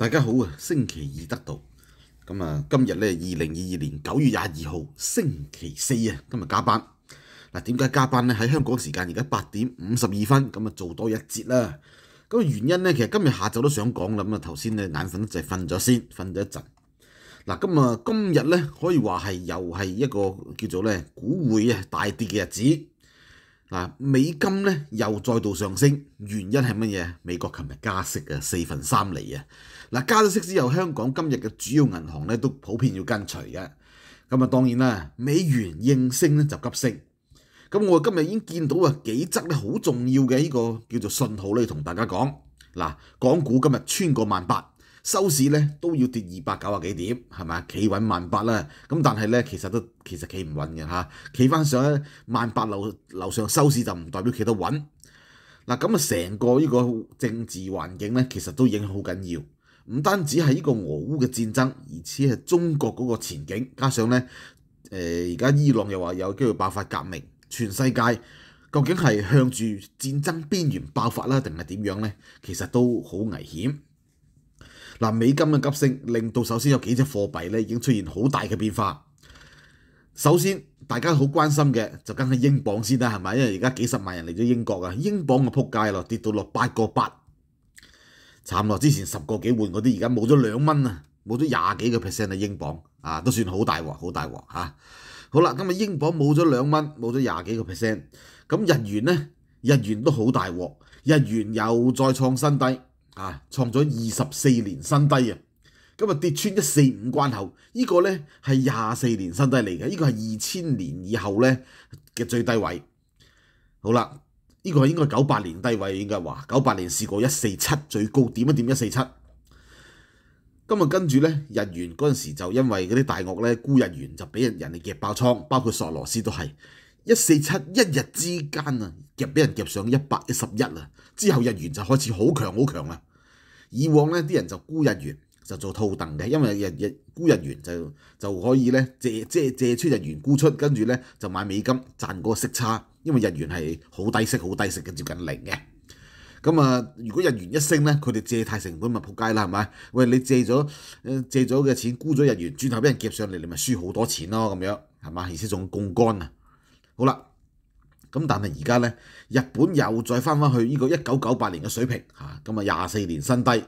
大家好啊，星期二得到咁啊，今日咧二零二二年九月廿二号星期四啊，今日加班嗱，点解加班咧？喺香港时间而家八点五十二分，咁啊做多一节啦。咁原因咧，其实今日下昼都想讲啦，咁啊头先咧眼瞓就齐瞓咗先，瞓咗一阵。嗱，今啊今日咧可以话系又系一个叫做咧股会啊大跌嘅日子。嗱，美金咧又再度上升，原因係乜嘢？美國琴日加息嘅四分三厘啊！嗱，加咗息之後，香港今日嘅主要銀行咧都普遍要跟隨嘅。咁啊，當然啦，美元應升咧就急升。咁我今日已經見到啊幾則咧好重要嘅呢個叫做信號咧，同大家講。嗱，港股今日穿過萬八。收市咧都要跌二百九啊幾點，係咪啊？企穩萬八啦，咁但係咧，其實都其實企唔穩嘅嚇。企翻上咧萬八樓樓上收市就唔代表企得穩。嗱，咁啊成個呢個政治環境咧，其實都影響好緊要。唔單止係呢個俄烏嘅戰爭，而且係中國嗰個前景，加上咧誒而家伊朗又話有機會爆發革命，全世界究竟係向住戰爭邊緣爆發啦，定係點樣咧？其實都好危險。嗱，美金嘅急升令到首先有幾隻貨幣咧已經出現好大嘅變化。首先大家好關心嘅就緊係英鎊先啦，係咪？因為而家幾十萬人嚟咗英國啊，英鎊啊撲街咯，跌到落八個八，慘落之前十個幾換嗰啲，而家冇咗兩蚊啊，冇咗廿幾個 percent 啊英鎊啊，都算好大鑊，好大鑊嚇。好啦，今日英鎊冇咗兩蚊，冇咗廿幾個 percent，咁日元咧，日元都好大鑊，日元又再創新低。啊！創咗二十四年新低啊！今日跌穿一四五關口，呢個呢係廿四年新低嚟嘅，呢個係二千年以後呢嘅最低位。好啦，呢個係應該九八年低位應該話，九八年試過一四七最高點一點一四七。今日跟住呢，日元嗰陣時就因為嗰啲大鱷呢沽日元就俾人人哋夾爆倉，包括索羅斯都係一四七一日之間啊夾俾人夾上一百一十一啊，之後日元就開始好強好強啦。以往咧啲人就沽日元就做套戥嘅，因為日日沽日元就就可以咧借借借出日元沽出，跟住咧就買美金賺嗰個息差，因為日元係好低息好低息嘅接近零嘅。咁啊，如果日元一升咧，佢哋借貸成本咪仆街啦，係咪？喂，你借咗借咗嘅錢沽咗日元，轉頭俾人夾上嚟，你咪輸好多錢咯咁樣係嘛，而且仲貢幹啊！好啦。咁但係而家咧，日本又再翻翻去呢個一九九八年嘅水平嚇，咁啊廿四年新低。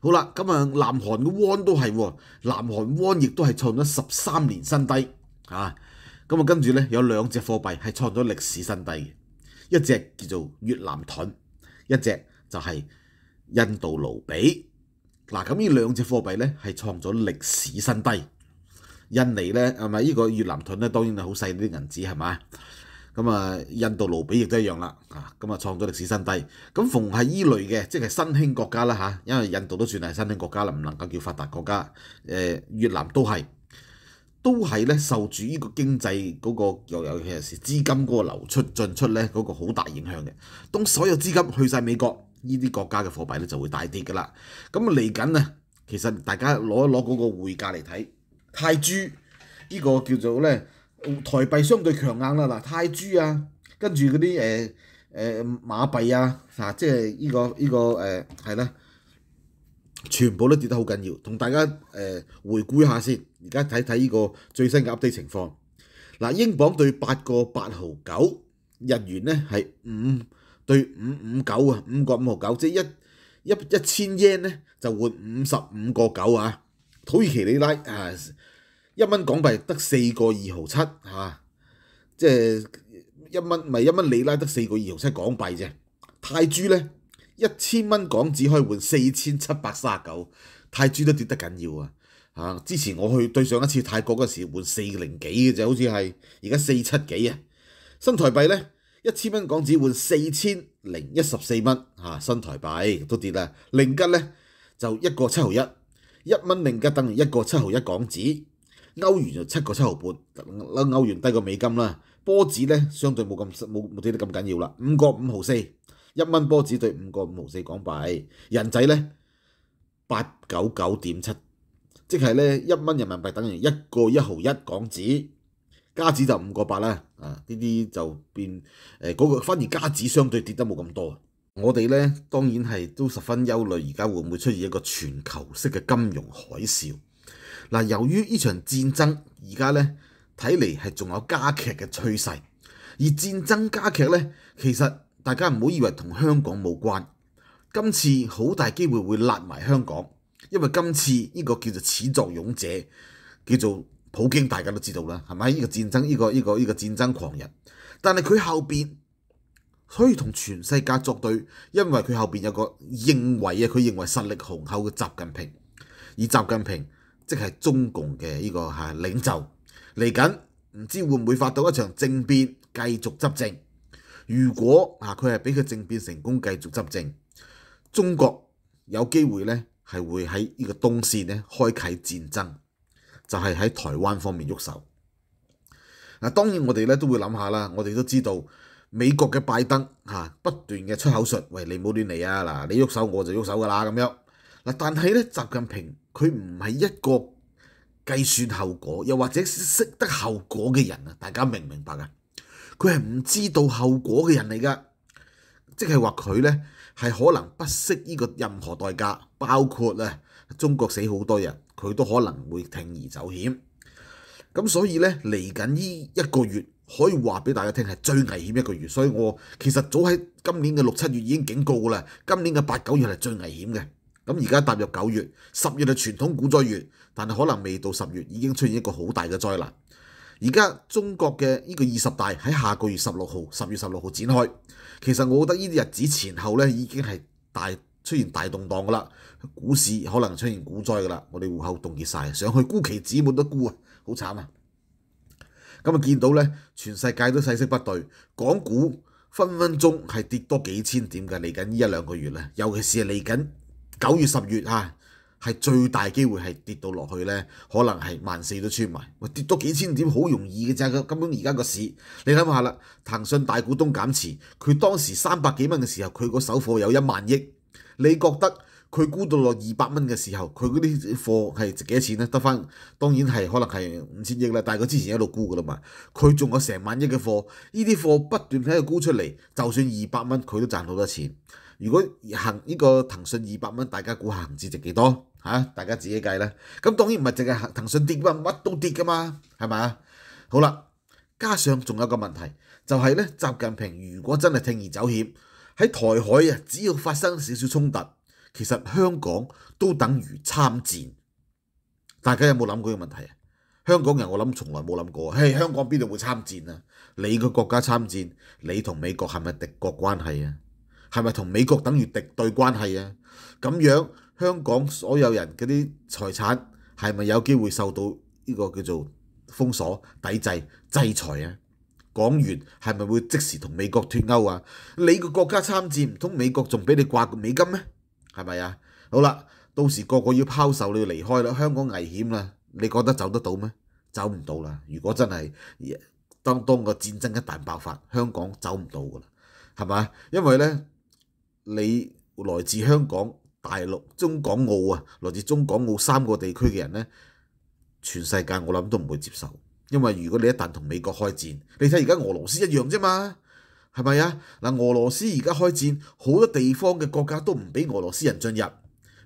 好啦，咁啊南韓嘅₩都係喎，南韓₩亦都係創咗十三年新低嚇。咁啊跟住咧有兩隻貨幣係創咗歷史新低嘅，一隻叫做越南盾，一隻就係印度盧比。嗱，咁呢兩隻貨幣咧係創咗歷史新低。印尼咧，係咪呢個越南盾咧？當然係好細啲銀紙係嘛。咁啊，印度盧比亦都一樣啦，啊，咁啊創咗歷史新低。咁逢係依類嘅，即係新興國家啦嚇，因為印度都算係新興國家，啦，唔能夠叫發達國家？誒，越南都係，都係咧受住依個經濟嗰個又有其是資金嗰個流出進出咧嗰個好大影響嘅。當所有資金去曬美國，依啲國家嘅貨幣咧就會大跌㗎啦。咁啊嚟緊啊，其實大家攞一攞嗰個匯價嚟睇泰珠，依個叫做咧。台幣相對強硬啦，嗱泰銖啊，跟住嗰啲誒誒馬幣啊，嗱即係依個依個誒係啦，全部都跌得好緊要。同大家誒回顧一下先，而家睇睇依個最新嘅 update 情況。嗱，英鎊對八個八毫九日元咧係五對五五九啊，五個五毫九，即係一一一千 yen 咧就換五十五個九啊。土耳其里拉啊。一蚊港幣得四個二毫七嚇，即係一蚊咪一蚊里拉得四個二毫七港幣啫。泰珠咧一千蚊港紙可以換四千七百三十九泰珠都跌得緊要啊！嚇，之前我去對上一次泰國嗰時換四零幾嘅啫，好似係而家四七幾啊。新台幣咧一千蚊港紙換四千零一十四蚊嚇，新台幣都跌啦。令吉咧就一個七毫一，一蚊令吉等於一個七毫一港紙。歐元就七個七毫半，歐元低過美金啦。波指咧相對冇咁冇冇跌得咁緊要啦，五個五毫四，一蚊波指對五個五毫四港幣。人仔咧八九九點七，即係咧一蚊人民幣等於一個一毫一港紙。加紙就五個八啦，啊呢啲就變誒嗰個，反而加紙相對跌得冇咁多。我哋咧當然係都十分憂慮，而家會唔會出現一個全球式嘅金融海嘯？嗱，由於呢場戰爭而家咧睇嚟係仲有加劇嘅趨勢，而戰爭加劇咧，其實大家唔好以為同香港冇關，今次好大機會會辣埋香港，因為今次呢個叫做始作俑者叫做普京，大家都知道啦，係咪？呢個戰爭呢個呢個呢個戰爭狂人，但係佢後邊可以同全世界作對，因為佢後面有個認為啊，佢認為實力雄厚嘅習近平，而習近平。即係中共嘅呢個嚇領袖嚟緊，唔知會唔會發到一場政變繼續執政？如果啊佢係俾佢政變成功繼續執政，中國有機會咧係會喺呢個東線咧開啟戰爭，就係喺台灣方面喐手。嗱，當然我哋咧都會諗下啦，我哋都知道美國嘅拜登嚇不斷嘅出口術，喂，你唔好亂嚟啊！嗱，你喐手我就喐手噶啦咁樣。嗱，但係咧，習近平佢唔係一個計算後果，又或者識得後果嘅人啊，大家明唔明白啊？佢係唔知道後果嘅人嚟噶，即係話佢咧係可能不惜呢個任何代價，包括咧中國死好多人，佢都可能會挺而走險。咁所以咧，嚟緊呢一個月可以話俾大家聽係最危險一個月，所以我其實早喺今年嘅六七月已經警告啦。今年嘅八九月係最危險嘅。咁而家踏入九月、十月係傳統股災月，但係可能未到十月已經出現一個好大嘅災難。而家中國嘅呢個二十大喺下個月十六號、十月十六號展開。其實我覺得呢啲日子前後咧已經係大出現大動盪㗎啦，股市可能出現股災㗎啦。我哋户口凍結曬，上去沽期指冇得沽啊，好慘啊！咁啊，見到咧，全世界都勢色不對，港股分分鐘係跌多幾千點㗎。嚟緊呢一兩個月咧，尤其是嚟緊。九月十月啊，係最大機會係跌到落去咧，可能係萬四都穿埋。埋，跌多幾千點好容易嘅啫。根本而家個市，你諗下啦，騰訊大股東減持，佢當時三百幾蚊嘅時候，佢個首貨有一萬億。你覺得佢估到落二百蚊嘅時候，佢嗰啲貨係值幾多錢咧？得翻，當然係可能係五千億啦。但係佢之前一路估噶啦嘛，佢仲有成萬億嘅貨，呢啲貨不斷喺度估出嚟，就算二百蚊佢都賺好多錢。如果行呢個騰訊二百蚊，大家估下唔知值幾多嚇？大家自己計啦。咁當然唔係淨係騰訊跌，乜乜都跌噶嘛，係咪啊？好啦，加上仲有個問題，就係咧，習近平如果真係聽而走險喺台海啊，只要發生少少衝突，其實香港都等於參戰。大家有冇諗過呢個問題啊？香港人我諗從來冇諗過，嘿，香港邊度會參戰啊？你個國家參戰，你同美國係咪敵國關係啊？係咪同美國等於敵對關係啊？咁樣香港所有人嗰啲財產係咪有機會受到呢個叫做封鎖、抵制、制裁啊？港元係咪會即時同美國脱歐啊？你個國家參戰唔通美國仲俾你掛美金咩？係咪啊？好啦，到時個個要拋售要離開啦，香港危險啦，你覺得走得到咩？走唔到啦。如果真係當當個戰爭一大爆發，香港走唔到噶啦，係咪啊？因為咧。你來自香港、大陸、中港澳啊，來自中港澳三個地區嘅人咧，全世界我諗都唔會接受，因為如果你一旦同美國開戰，你睇而家俄羅斯一樣啫嘛，係咪啊？嗱，俄羅斯而家開戰，好多地方嘅國家都唔俾俄羅斯人進入，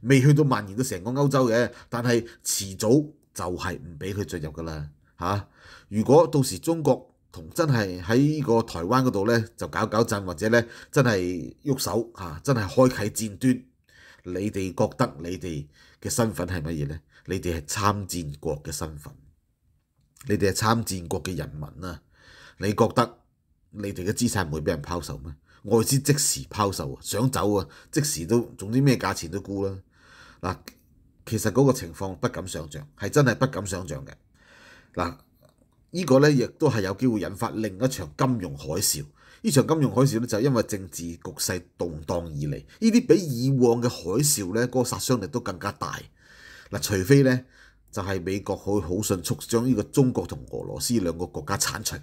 未去到蔓延到成個歐洲嘅，但係遲早就係唔俾佢進入㗎啦嚇。如果到時中國，同真係喺呢個台灣嗰度咧，就搞搞震或者咧，真係喐手嚇，真係開啟戰端。你哋覺得你哋嘅身份係乜嘢咧？你哋係參戰國嘅身份，你哋係參戰國嘅人民啊！你覺得你哋嘅資產唔會俾人拋售咩？外資即時拋售啊，想走啊，即時都總之咩價錢都沽啦。嗱，其實嗰個情況不敢想象，係真係不敢想象嘅。嗱。呢個咧，亦都係有機會引發另一場金融海嘯。呢場金融海嘯咧，就因為政治局勢動盪而嚟。呢啲比以往嘅海嘯咧，嗰個殺傷力都更加大。嗱，除非咧，就係美國可以好迅速將呢個中國同俄羅斯兩個國家剷除，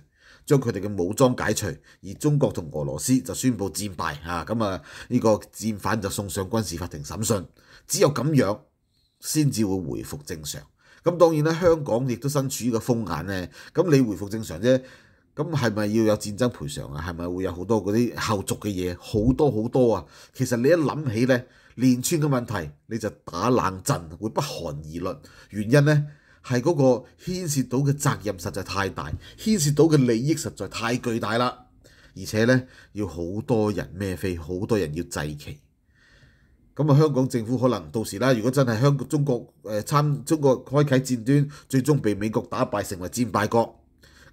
將佢哋嘅武裝解除，而中國同俄羅斯就宣佈戰敗啊！咁啊，呢個戰犯就送上軍事法庭審訊。只有咁樣，先至會回復正常。咁當然咧，香港亦都身處依個風眼咧，咁你回復正常啫，咁係咪要有戰爭賠償啊？係咪會有好多嗰啲後續嘅嘢好多好多啊？其實你一諗起咧，連串嘅問題你就打冷震，會不寒而栗。原因咧係嗰個牽涉到嘅責任實在太大，牽涉到嘅利益實在太巨大啦，而且咧要好多人孭飛，好多人要祭其。咁啊，香港政府可能到時啦，如果真係香中國誒參中國開啓戰端，最終被美國打敗，成為戰敗國。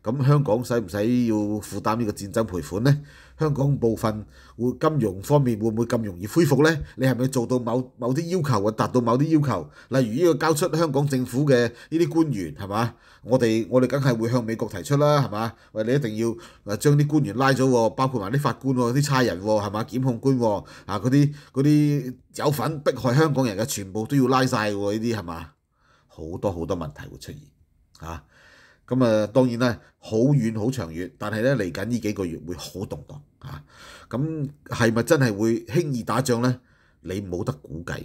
咁香港使唔使要負擔呢個戰爭賠款呢？香港部分會金融方面會唔會咁容易恢復呢？你係咪做到某某啲要求啊？達到某啲要求，例如呢個交出香港政府嘅呢啲官員係嘛？我哋我哋梗係會向美國提出啦係嘛？喂，你一定要誒將啲官員拉咗，包括埋啲法官喎、啲差人喎係嘛、檢控官喎啊嗰啲嗰啲有份迫害香港人嘅全部都要拉曬喎呢啲係嘛？好多好多問題會出現嚇。咁啊，當然啦，好遠好長遠，但係咧嚟緊呢幾個月會好動盪啊！咁係咪真係會輕易打仗咧？你冇得估計，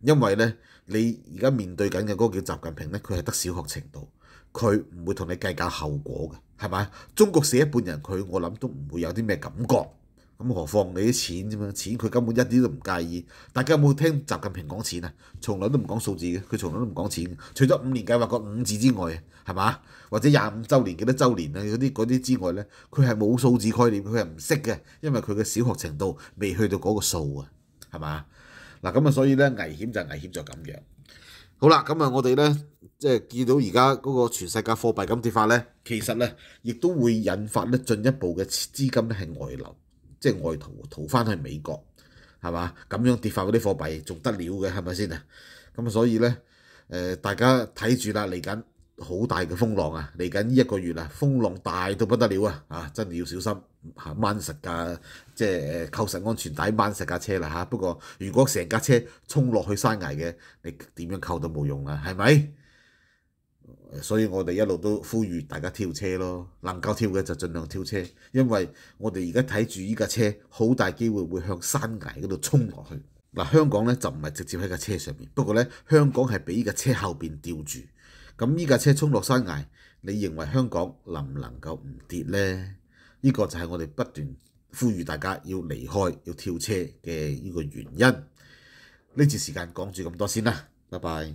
因為咧你而家面對緊嘅嗰個叫習近平咧，佢係得小學程度，佢唔會同你計較後果嘅，係咪？中國死一半人，佢我諗都唔會有啲咩感覺。咁何況你啲錢啫嘛？錢佢根本一啲都唔介意。大家有冇聽習近平講錢啊？從來都唔講數字嘅，佢從來都唔講錢，除咗五年計劃個五字之外，係嘛？或者廿五週年幾多週年啊？嗰啲嗰啲之外咧，佢係冇數字概念，佢係唔識嘅，因為佢嘅小學程度未去到嗰個數啊，係嘛？嗱咁啊，所以咧危險就危險就咁樣。好啦，咁啊，我哋咧即係見到而家嗰個全世界貨幣金跌法咧，其實咧亦都會引發咧進一步嘅資金係外流。即係外逃，逃翻去美國，係嘛？咁樣跌翻嗰啲貨幣仲得了嘅係咪先啊？咁所以咧誒，大家睇住啦，嚟緊好大嘅風浪啊！嚟緊呢一個月啊，風浪大到不得了啊！啊，真係要小心嚇，掹實架，即係扣實安全帶，掹實架車啦嚇。不過如果成架車衝落去山崖嘅，你點樣扣都冇用啦，係咪？所以我哋一路都呼籲大家跳車咯，能夠跳嘅就盡量跳車，因為我哋而家睇住依架車，好大機會會向山崖嗰度衝落去。嗱，香港咧就唔係直接喺架車上面，不過咧香港係俾依架車後邊吊住。咁依架車衝落山崖，你認為香港能唔能夠唔跌呢？依個就係我哋不斷呼籲大家要離開、要跳車嘅依個原因。呢次時間講住咁多先啦，拜拜。